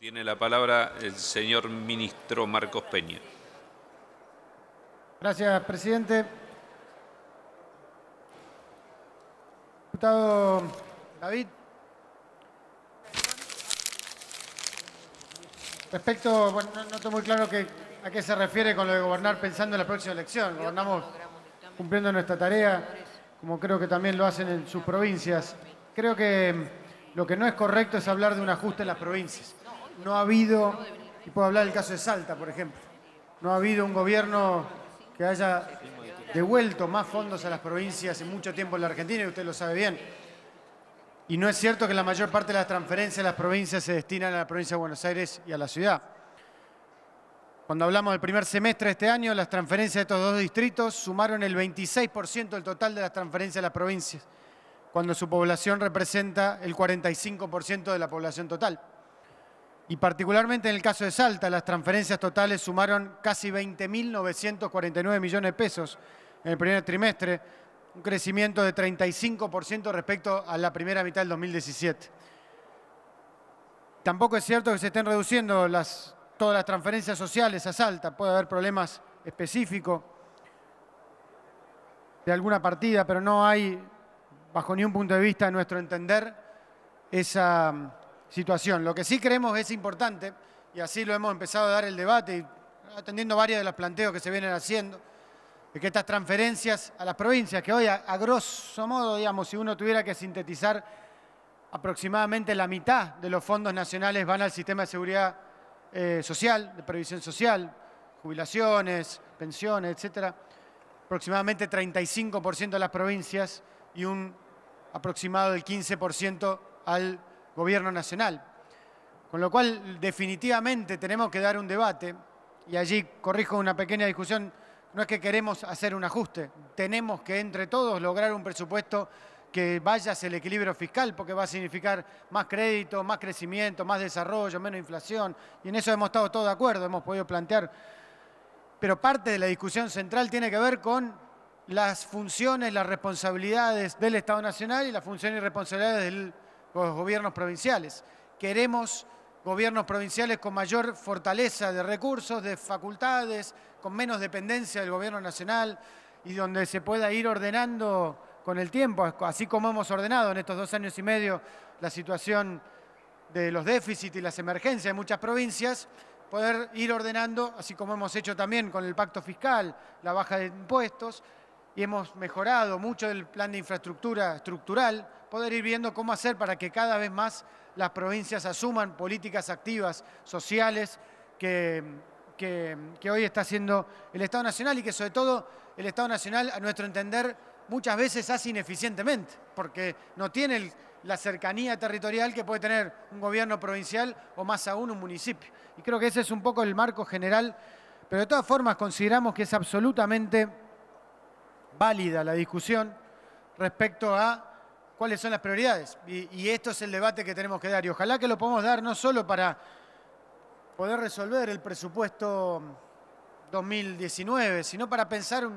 Tiene la palabra el señor ministro Marcos Peña. Gracias, presidente. Diputado David. Respecto, bueno, no, estoy muy claro a qué se refiere con lo de gobernar pensando en la próxima elección. Gobernamos cumpliendo nuestra tarea, como creo que también lo hacen en sus provincias. Creo que lo que no es correcto es hablar de un ajuste en las provincias no ha habido, y puedo hablar del caso de Salta, por ejemplo, no ha habido un gobierno que haya devuelto más fondos a las provincias en mucho tiempo en la Argentina, y usted lo sabe bien. Y no es cierto que la mayor parte de las transferencias a las provincias se destinan a la provincia de Buenos Aires y a la ciudad. Cuando hablamos del primer semestre de este año, las transferencias de estos dos distritos sumaron el 26% del total de las transferencias a las provincias, cuando su población representa el 45% de la población total. Y particularmente en el caso de Salta, las transferencias totales sumaron casi 20.949 millones de pesos en el primer trimestre, un crecimiento de 35% respecto a la primera mitad del 2017. Tampoco es cierto que se estén reduciendo todas las transferencias sociales a Salta, puede haber problemas específicos de alguna partida, pero no hay, bajo ningún punto de vista, a nuestro entender, esa situación. Lo que sí creemos es importante, y así lo hemos empezado a dar el debate, atendiendo varias de los planteos que se vienen haciendo, de que estas transferencias a las provincias, que hoy a, grosso modo, digamos, si uno tuviera que sintetizar, aproximadamente la mitad de los fondos nacionales van al sistema de seguridad eh, social, de previsión social, jubilaciones, pensiones, etcétera. Aproximadamente 35% a las provincias y un aproximado del 15% al gobierno nacional. Con lo cual, definitivamente tenemos que dar un debate, y allí corrijo una pequeña discusión, no es que queremos hacer un ajuste, tenemos que entre todos lograr un presupuesto que vaya hacia el equilibrio fiscal, porque va a significar más crédito, más crecimiento, más desarrollo, menos inflación, y en eso hemos estado todos de acuerdo, hemos podido plantear. Pero parte de la discusión central tiene que ver con las funciones, las responsabilidades del Estado Nacional y las funciones y responsabilidades del con los gobiernos provinciales. Queremos gobiernos provinciales con mayor fortaleza de recursos, de facultades, con menos dependencia del gobierno nacional y donde se pueda ir ordenando con el tiempo, así como hemos ordenado en estos dos años y medio la situación de los déficits y las emergencias de muchas provincias, poder ir ordenando, así como hemos hecho también con el pacto fiscal, la baja de impuestos, y hemos mejorado mucho el plan de infraestructura estructural, poder ir viendo cómo hacer para que cada vez más las provincias asuman políticas activas, sociales, que, hoy está haciendo el Estado Nacional y que sobre todo el Estado Nacional, a nuestro entender, muchas veces hace ineficientemente, porque no tiene la cercanía territorial que puede tener un gobierno provincial o más aún un municipio. Y creo que ese es un poco el marco general, pero de todas formas consideramos que es absolutamente válida la discusión respecto a cuáles son las prioridades. Y, esto es el debate que tenemos que dar. Y ojalá que lo podamos dar no solo para poder resolver el presupuesto 2019, sino para pensar un,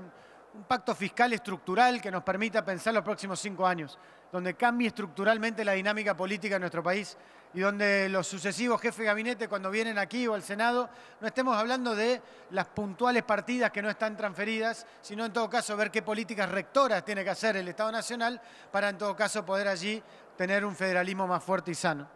un pacto fiscal estructural que nos permita pensar los próximos cinco años, donde cambie estructuralmente la dinámica política de nuestro país y donde los sucesivos jefes de gabinete cuando vienen aquí o al Senado no estemos hablando de las puntuales partidas que no están transferidas, sino en todo caso ver qué políticas rectoras tiene que hacer el Estado Nacional para en todo caso poder allí tener un federalismo más fuerte y sano.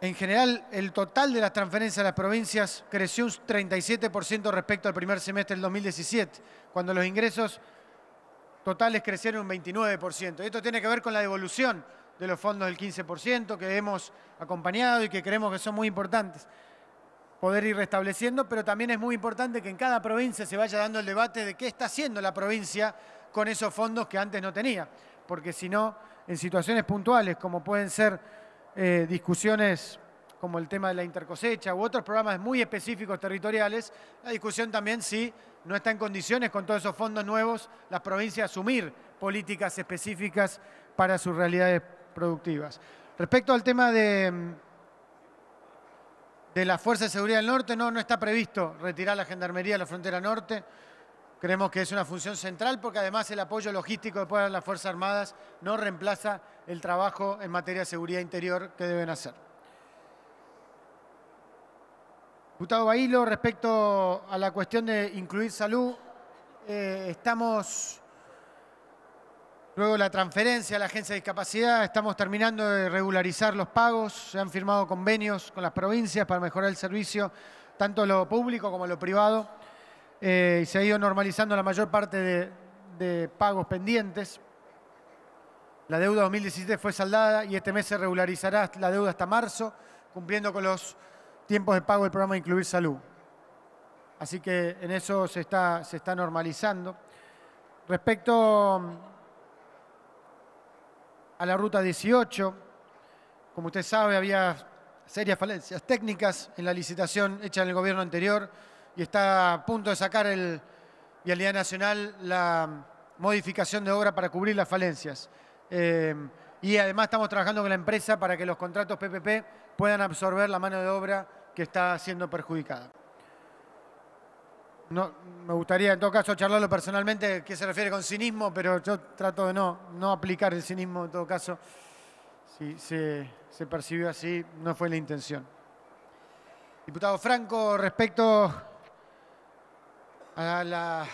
En general, el total de las transferencias a las provincias creció un 37% respecto al primer semestre del 2017, cuando los ingresos totales crecieron un 29%. Y esto tiene que ver con la devolución de los fondos del 15% que hemos acompañado y que creemos que son muy importantes poder ir restableciendo, pero también es muy importante que en cada provincia se vaya dando el debate de qué está haciendo la provincia con esos fondos que antes no tenía, porque si no, en situaciones puntuales, como pueden ser eh, discusiones como el tema de la intercosecha u otros programas muy específicos territoriales, la discusión también sí, no está en condiciones con todos esos fondos nuevos las provincias asumir políticas específicas para sus realidades productivas. Respecto al tema de, de la Fuerza de Seguridad del Norte, no, no está previsto retirar la Gendarmería de la frontera norte. Creemos que es una función central porque además el apoyo logístico de puedan dar las Fuerzas Armadas no reemplaza el trabajo en materia de seguridad interior que deben hacer. Diputado Bailo, respecto a la cuestión de incluir salud, eh, estamos Luego la transferencia a la agencia de discapacidad, estamos terminando de regularizar los pagos, se han firmado convenios con las provincias para mejorar el servicio, tanto lo público como lo privado, eh, y se ha ido normalizando la mayor parte de, pagos pendientes. La deuda 2017 fue saldada y este mes se regularizará la deuda hasta marzo, cumpliendo con los tiempos de pago del programa Incluir Salud. Así que en eso se está, se está normalizando. Respecto a la ruta 18. Como usted sabe, había serias falencias técnicas en la licitación hecha en el gobierno anterior y está a punto de sacar el Vialidad Nacional la modificación de obra para cubrir las falencias. Eh, y además estamos trabajando con la empresa para que los contratos PPP puedan absorber la mano de obra que está siendo perjudicada. No, me gustaría en todo caso charlarlo personalmente, que se refiere con cinismo, pero yo trato de no, no aplicar el cinismo en todo caso. Si se, se percibió así, no fue la intención. Diputado Franco, respecto a la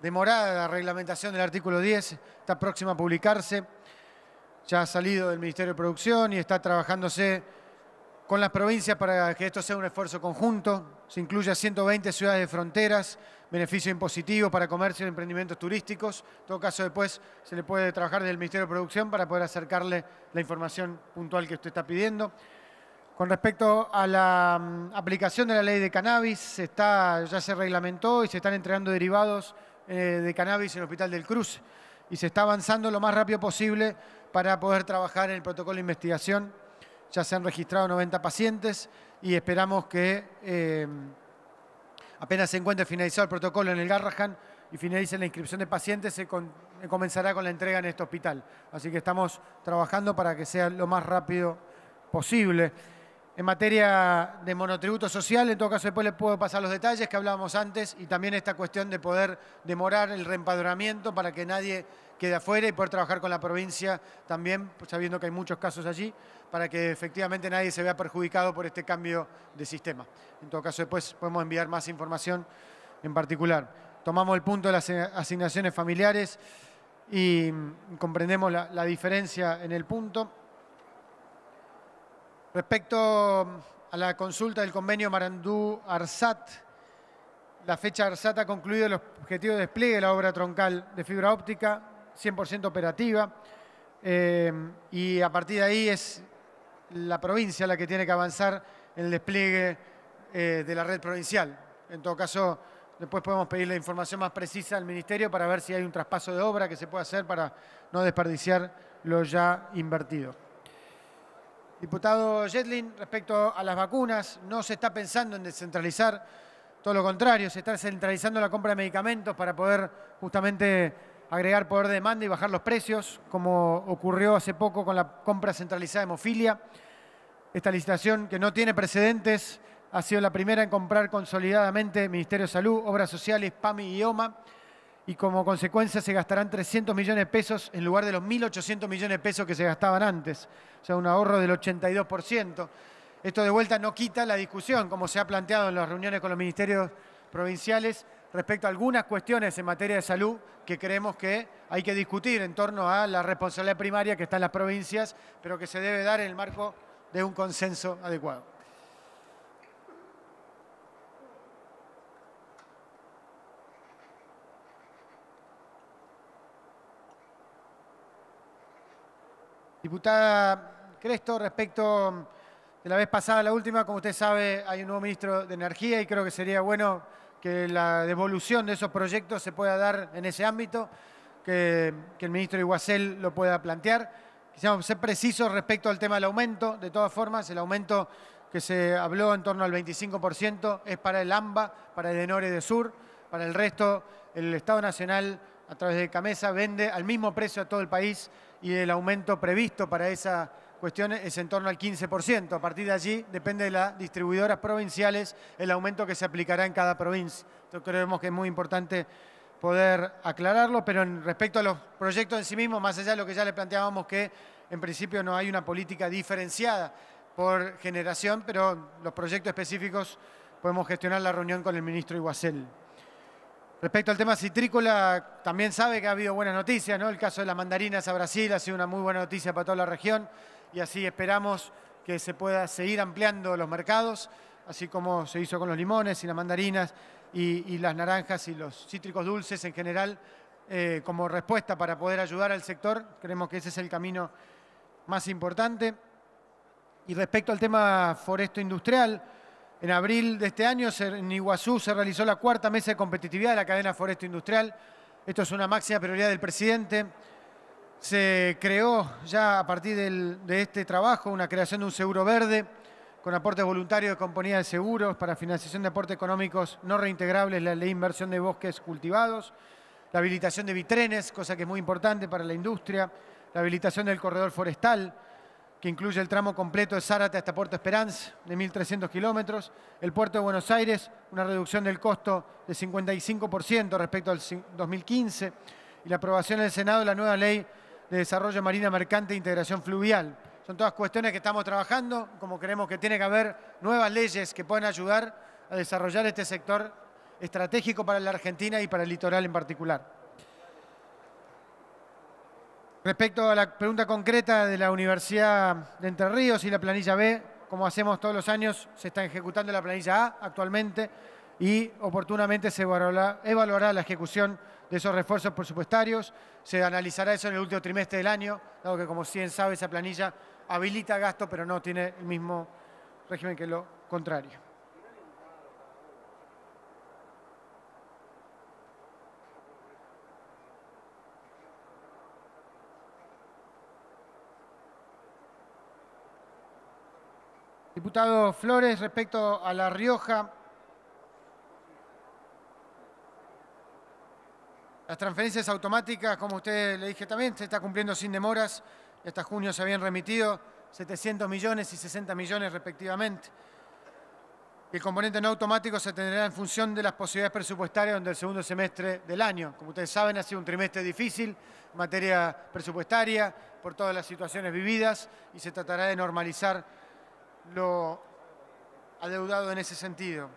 demorada de la reglamentación del artículo 10, está próxima a publicarse, ya ha salido del Ministerio de Producción y está trabajándose con las provincias para que esto sea un esfuerzo conjunto. Se incluye a 120 ciudades de fronteras, beneficio impositivo para comercio y emprendimientos turísticos. En todo caso, después se le puede trabajar desde el Ministerio de Producción para poder acercarle la información puntual que usted está pidiendo. Con respecto a la mm, aplicación de la ley de cannabis, está, ya se reglamentó y se están entregando derivados eh, de cannabis en el Hospital del Cruz y se está avanzando lo más rápido posible para poder trabajar en el protocolo de investigación ya se han registrado 90 pacientes y esperamos que eh, apenas se encuentre finalizado el protocolo en el Garrahan y finalice la inscripción de pacientes, se comenzará con la entrega en este hospital. Así que estamos trabajando para que sea lo más rápido posible. En materia de monotributo social, en todo caso después les puedo pasar los detalles que hablábamos antes y también esta cuestión de poder demorar el reempadronamiento para que nadie afuera y poder trabajar con la provincia también, sabiendo que hay muchos casos allí, para que efectivamente nadie se vea perjudicado por este cambio de sistema. En todo caso, después podemos enviar más información en particular. Tomamos el punto de las asignaciones familiares y comprendemos la, la diferencia en el punto. Respecto a la consulta del convenio Marandú-Arsat, la fecha ARSAT ha concluido los objetivos de despliegue de la obra troncal de fibra óptica, 100% operativa. Eh, y a partir de ahí es la provincia la que tiene que avanzar en el despliegue eh, de la red provincial. En todo caso, después podemos pedir la información más precisa al Ministerio para ver si hay un traspaso de obra que se pueda hacer para no desperdiciar lo ya invertido. Diputado Jetlin, respecto a las vacunas, no se está pensando en descentralizar, todo lo contrario, se está centralizando la compra de medicamentos para poder justamente agregar poder de demanda y bajar los precios, como ocurrió hace poco con la compra centralizada de hemofilia. Esta licitación, que no tiene precedentes, ha sido la primera en comprar consolidadamente Ministerio de Salud, Obras Sociales, PAMI y OMA, y como consecuencia se gastarán 300 millones de pesos en lugar de los 1.800 millones de pesos que se gastaban antes, o sea, un ahorro del 82%. Esto de vuelta no quita la discusión, como se ha planteado en las reuniones con los ministerios provinciales, respecto a algunas cuestiones en materia de salud que creemos que hay que discutir en torno a la responsabilidad primaria que está en las provincias, pero que se debe dar en el marco de un consenso adecuado. Diputada Cresto, respecto de la vez pasada, la última, como usted sabe, hay un nuevo ministro de Energía y creo que sería bueno que la devolución de esos proyectos se pueda dar en ese ámbito, que, el ministro Iguacel lo pueda plantear. Quisiera ser preciso respecto al tema del aumento. De todas formas, el aumento que se habló en torno al 25% es para el AMBA, para el Enore de Sur. Para el resto, el Estado Nacional, a través de Camesa, vende al mismo precio a todo el país y el aumento previsto para esa cuestiones es en torno al 15%. A partir de allí depende de las distribuidoras provinciales el aumento que se aplicará en cada provincia. Entonces creemos que es muy importante poder aclararlo, pero respecto a los proyectos en sí mismos, más allá de lo que ya le planteábamos que en principio no hay una política diferenciada por generación, pero los proyectos específicos podemos gestionar la reunión con el ministro Iguacel. Respecto al tema citrícola, también sabe que ha habido buenas noticias, ¿no? El caso de las mandarinas a Brasil ha sido una muy buena noticia para toda la región y así esperamos que se pueda seguir ampliando los mercados, así como se hizo con los limones y las mandarinas y, las naranjas y los cítricos dulces en general, eh, como respuesta para poder ayudar al sector. Creemos que ese es el camino más importante. Y respecto al tema foresto industrial, en abril de este año en Iguazú se realizó la cuarta mesa de competitividad de la cadena foresto industrial. Esto es una máxima prioridad del presidente. Se creó ya a partir de este trabajo una creación de un seguro verde con aportes voluntarios de compañías de seguros para financiación de aportes económicos no reintegrables, la ley de inversión de bosques cultivados, la habilitación de vitrenes, cosa que es muy importante para la industria, la habilitación del corredor forestal, que incluye el tramo completo de Zárate hasta Puerto Esperanza, de 1.300 kilómetros, el puerto de Buenos Aires, una reducción del costo de 55% respecto al 2015, y la aprobación en el Senado de la nueva ley de desarrollo marina mercante e integración fluvial. Son todas cuestiones que estamos trabajando, como creemos que tiene que haber nuevas leyes que puedan ayudar a desarrollar este sector estratégico para la Argentina y para el litoral en particular. Respecto a la pregunta concreta de la Universidad de Entre Ríos y la planilla B, como hacemos todos los años, se está ejecutando la planilla A actualmente y oportunamente se evaluará, evaluará la ejecución de esos refuerzos presupuestarios. Se analizará eso en el último trimestre del año, dado que como bien sabe esa planilla habilita gasto, pero no tiene el mismo régimen que lo contrario. Diputado Flores, respecto a La Rioja, Las transferencias automáticas, como usted le dije también, se está cumpliendo sin demoras. Hasta junio se habían remitido 700 millones y 60 millones respectivamente. El componente no automático se tendrá en función de las posibilidades presupuestarias del segundo semestre del año. Como ustedes saben, ha sido un trimestre difícil en materia presupuestaria por todas las situaciones vividas y se tratará de normalizar lo adeudado en ese sentido.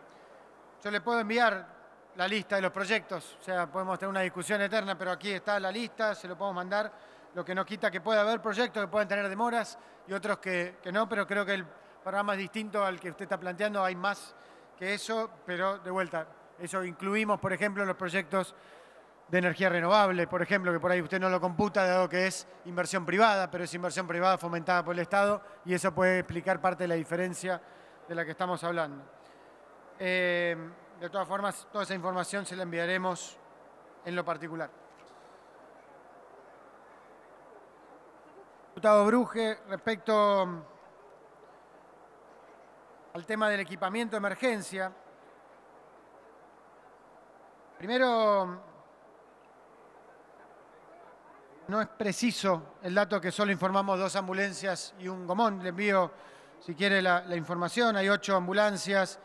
Yo le puedo enviar la lista de los proyectos. O sea, podemos tener una discusión eterna, pero aquí está la lista, se lo podemos mandar, lo que nos quita que pueda haber proyectos que puedan tener demoras y otros que, no, pero creo que el programa es distinto al que usted está planteando, hay más que eso, pero de vuelta, eso incluimos, por ejemplo, los proyectos de energía renovable, por ejemplo, que por ahí usted no lo computa, dado que es inversión privada, pero es inversión privada fomentada por el Estado y eso puede explicar parte de la diferencia de la que estamos hablando. Eh, de todas formas, toda esa información se la enviaremos en lo particular. Diputado Bruje, respecto mm, al tema del equipamiento de emergencia, primero, mm, no es preciso el dato que solo informamos dos ambulancias y un gomón. Le envío, si quiere, la, la información. Hay ocho ambulancias,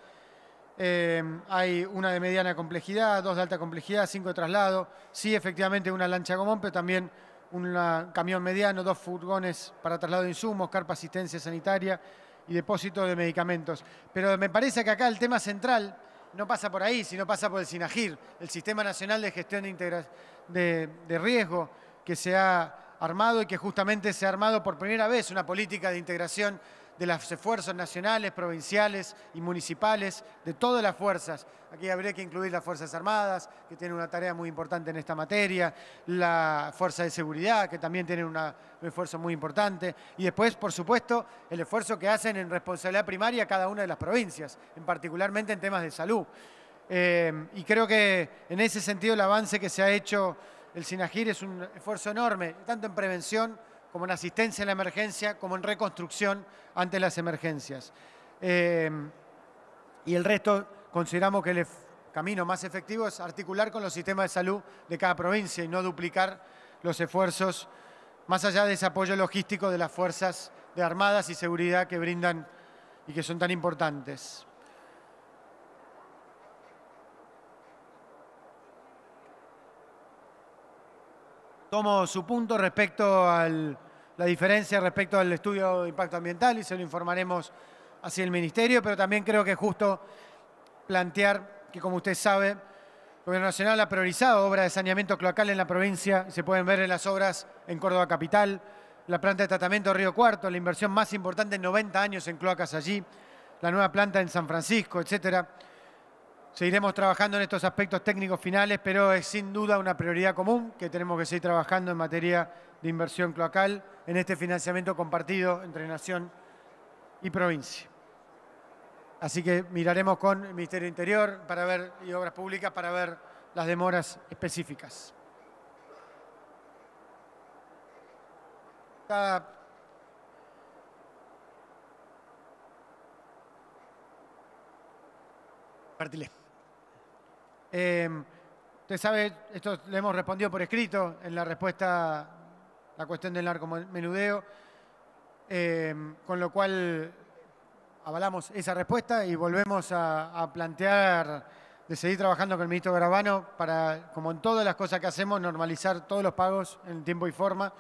Em, hay una de mediana complejidad, dos de alta complejidad, cinco de traslado. Sí, efectivamente, una lancha común, pero también un camión mediano, dos furgones para traslado de insumos, carpa asistencia sanitaria y depósito de medicamentos. Pero me parece que acá el tema central no pasa por ahí, sino pasa por el SINAGIR, el Sistema Nacional de Gestión de, de Riesgo, que se ha armado y que justamente se ha armado por primera vez una política de integración de los esfuerzos nacionales, provinciales y municipales, de todas las fuerzas. Aquí habría que incluir las Fuerzas Armadas, que tienen una tarea muy importante en esta materia, la Fuerza de Seguridad, que también tienen un esfuerzo muy importante, y después, por supuesto, el esfuerzo que hacen en responsabilidad primaria cada una de las provincias, en particularmente en temas de salud. Eh, y creo que en ese sentido el avance que se ha hecho el SINAGIR es un esfuerzo enorme, tanto en prevención como en asistencia en la emergencia, como en reconstrucción ante las emergencias. Em, y el resto consideramos que el camino más efectivo es articular con los sistemas de salud de cada provincia y no duplicar los esfuerzos más allá de ese apoyo logístico de las fuerzas de armadas y seguridad que brindan y que son tan importantes. tomo su punto respecto a la diferencia respecto al estudio de impacto ambiental y se lo informaremos hacia el Ministerio, pero también creo que es justo plantear que, como usted sabe, el Gobierno Nacional ha priorizado obras de saneamiento cloacal en la provincia, se pueden ver en las obras en Córdoba Capital, la planta de tratamiento Río Cuarto, la inversión más importante en 90 años en cloacas allí, la nueva planta en San Francisco, etcétera. Seguiremos trabajando en estos aspectos técnicos finales, pero es sin duda una prioridad común que tenemos que seguir trabajando en materia de inversión cloacal en este financiamiento compartido entre nación y provincia. Así que miraremos con el Ministerio Interior para ver, y Obras Públicas para ver las demoras específicas. Em, usted sabe, esto le hemos respondido por escrito en la respuesta la cuestión del narcomenudeo, eh, em, con lo cual avalamos esa respuesta y volvemos a, plantear de seguir trabajando con el ministro Garabano para, como en todas las cosas que hacemos, normalizar todos los pagos en tiempo y forma.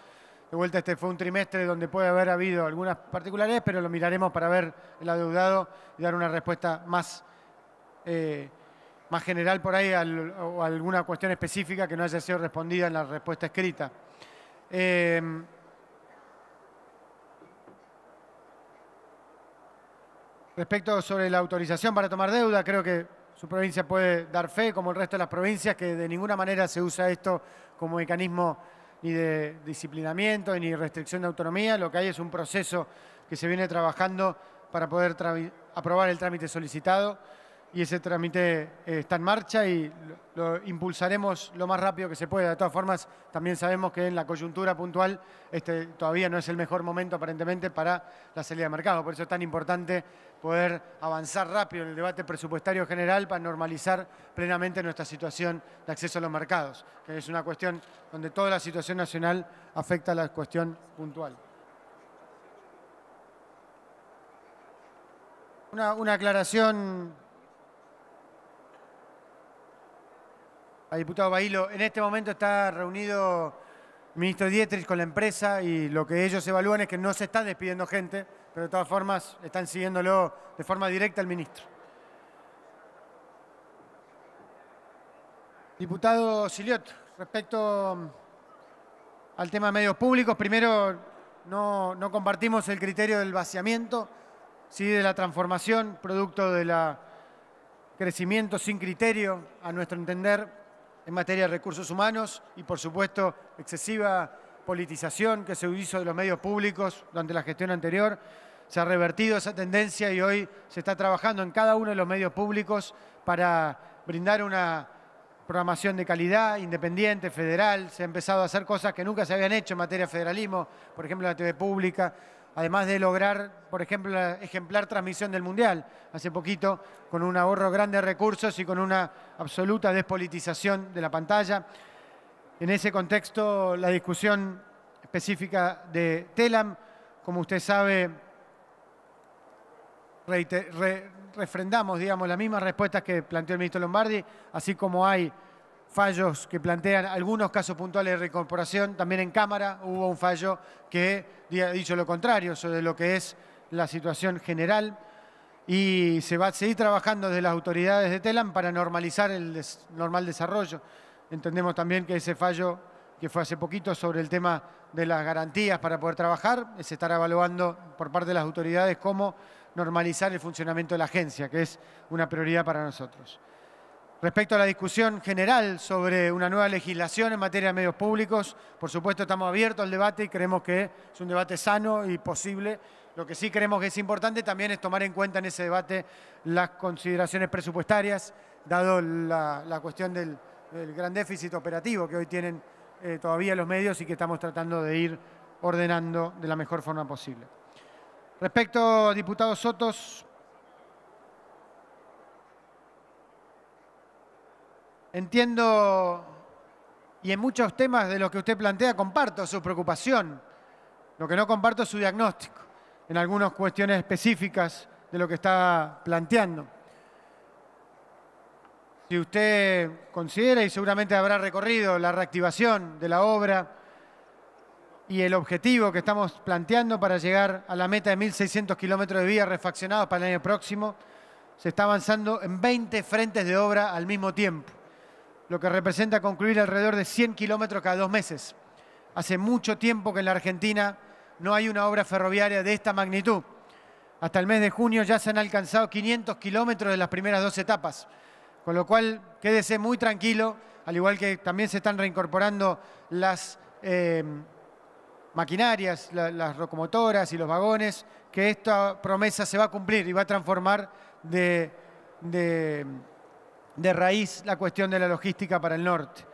De vuelta, este fue un trimestre donde puede haber habido algunas particularidades, pero lo miraremos para ver el adeudado y dar una respuesta más eh, más general por ahí o alguna cuestión específica que no haya sido respondida en la respuesta escrita. Eh, respecto sobre la autorización para tomar deuda, creo que su provincia puede dar fe, como el resto de las provincias, que de ninguna manera se usa esto como mecanismo ni de disciplinamiento ni restricción de autonomía. Lo que hay es un proceso que se viene trabajando para poder aprobar el trámite solicitado y ese trámite eh, está en marcha y lo impulsaremos lo más rápido que se pueda. De todas formas, también sabemos que en la coyuntura puntual este todavía no es el mejor momento aparentemente para la salida de mercado. Por eso es tan importante poder avanzar rápido en el debate presupuestario general para normalizar plenamente nuestra situación de acceso a los mercados, que es una cuestión donde toda la situación nacional afecta a la cuestión puntual. una aclaración a diputado Bailo. En este momento está reunido el ministro Dietrich con la empresa y lo que ellos evalúan es que no se está despidiendo gente, pero de todas formas están siguiéndolo de forma directa al ministro. Diputado Siliot, respecto al tema de medios públicos, primero no, no compartimos el criterio del vaciamiento, sí de la transformación, producto del crecimiento sin criterio, a nuestro entender, en materia de recursos humanos y, por supuesto, excesiva politización que se hizo de los medios públicos durante la gestión anterior. Se ha revertido esa tendencia y hoy se está trabajando en cada uno de los medios públicos para brindar una programación de calidad, independiente, federal, se ha empezado a hacer cosas que nunca se habían hecho en materia de federalismo, por ejemplo la TV pública, además de lograr, por ejemplo, la ejemplar transmisión del Mundial hace poquito, con un ahorro grande de recursos y con una absoluta despolitización de la pantalla. En ese contexto, la discusión específica de TELAM, como usted sabe, refrendamos digamos, las mismas respuestas que planteó el ministro Lombardi, así como hay fallos que plantean algunos casos puntuales de reincorporación. También en Cámara hubo un fallo que ha dicho lo contrario sobre lo que es la situación general. Y se va a seguir trabajando desde las autoridades de TELAM para normalizar el normal desarrollo. Entendemos también que ese fallo que fue hace poquito sobre el tema de las garantías para poder trabajar, es estar evaluando por parte de las autoridades cómo normalizar el funcionamiento de la agencia, que es una prioridad para nosotros. Respecto a la discusión general sobre una nueva legislación en materia de medios públicos, por supuesto estamos abiertos al debate y creemos que es un debate sano y posible. Lo que sí creemos que es importante también es tomar en cuenta en ese debate las consideraciones presupuestarias, dado la, cuestión del, gran déficit operativo que hoy tienen eh, todavía los medios y que estamos tratando de ir ordenando de la mejor forma posible. Respecto, diputado Sotos, Entiendo y en muchos temas de lo que usted plantea comparto su preocupación. Lo que no comparto es su diagnóstico en algunas cuestiones específicas de lo que está planteando. Si usted considera, y seguramente habrá recorrido la reactivación de la obra y el objetivo que estamos planteando para llegar a la meta de 1.600 kilómetros de vía refaccionados para el año próximo, se está avanzando en 20 frentes de obra al mismo tiempo lo que representa concluir alrededor de 100 kilómetros cada dos meses. Hace mucho tiempo que en la Argentina no hay una obra ferroviaria de esta magnitud. Hasta el mes de junio ya se han alcanzado 500 kilómetros de las primeras dos etapas, con lo cual quédese muy tranquilo, al igual que también se están reincorporando las eh, maquinarias, las locomotoras y los vagones, que esta promesa se va a cumplir y va a transformar de de raíz la cuestión de la logística para el norte.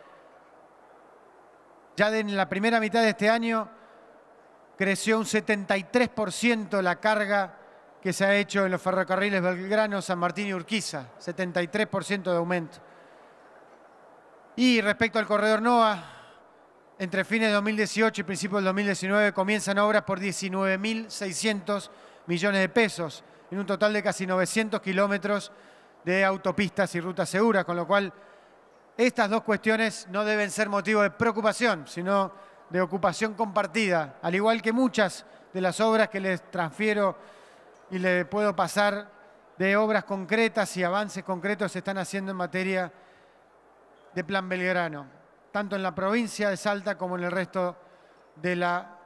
Ya en la primera mitad de este año creció un 73% la carga que se ha hecho en los ferrocarriles Belgrano, San Martín y Urquiza, 73% de aumento. Y respecto al corredor NOA, entre fines de 2018 y principios del 2019 comienzan obras por 19.600 millones de pesos, en un total de casi 900 kilómetros de autopistas y rutas seguras, con lo cual estas dos cuestiones no deben ser motivo de preocupación, sino de ocupación compartida, al igual que muchas de las obras que les transfiero y le puedo pasar de obras concretas y avances concretos se están haciendo en materia de Plan Belgrano, tanto en la provincia de Salta como en el resto de la,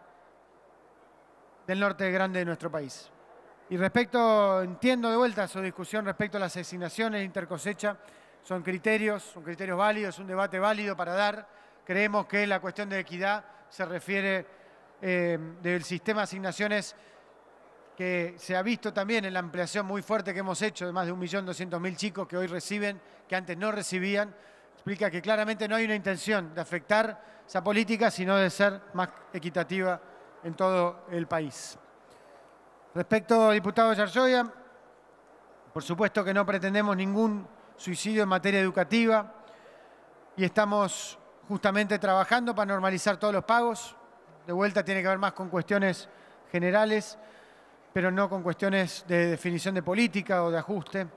del norte grande de nuestro país. Y respecto, entiendo de vuelta su discusión respecto a las asignaciones intercosecha, son criterios, son criterios válidos, un debate válido para dar. Creemos que la cuestión de equidad se refiere eh, del sistema de asignaciones que se ha visto también en la ampliación muy fuerte que hemos hecho de más de 1.200.000 chicos que hoy reciben, que antes no recibían, explica que claramente no hay una intención de afectar esa política, sino de ser más equitativa en todo el país. Respecto, al diputado Yarzoya, por supuesto que no pretendemos ningún suicidio en materia educativa y estamos justamente trabajando para normalizar todos los pagos. De vuelta tiene que ver más con cuestiones generales, pero no con cuestiones de definición de política o de ajuste. En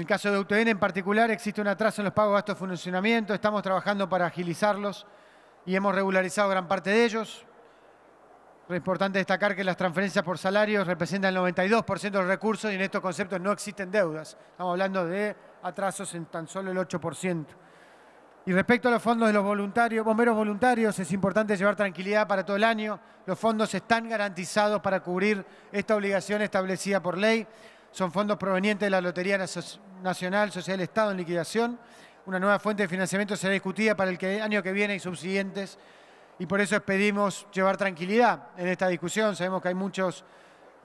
el caso de UTN en particular existe un atraso en los pagos de gastos de funcionamiento, estamos trabajando para agilizarlos y hemos regularizado gran parte de ellos. Es importante destacar que las transferencias por salarios representan el 92% de los recursos y en estos conceptos no existen deudas. Estamos hablando de atrasos en tan solo el 8%. Y respecto a los fondos de los voluntarios, bomberos voluntarios, es importante llevar tranquilidad para todo el año. Los fondos están garantizados para cubrir esta obligación establecida por ley. Son fondos provenientes de la Lotería Nacional Social Estado en liquidación. Una nueva fuente de financiamiento será discutida para el año que viene y subsiguientes y por eso pedimos llevar tranquilidad en esta discusión. Sabemos que hay muchos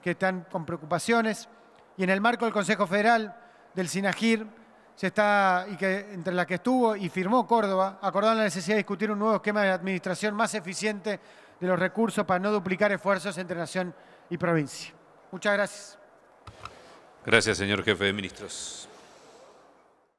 que están con preocupaciones y en el marco del Consejo Federal del Sinagir se está y que entre la que estuvo y firmó Córdoba acordaron la necesidad de discutir un nuevo esquema de administración más eficiente de los recursos para no duplicar esfuerzos entre nación y provincia. Muchas gracias. Gracias, señor jefe de ministros.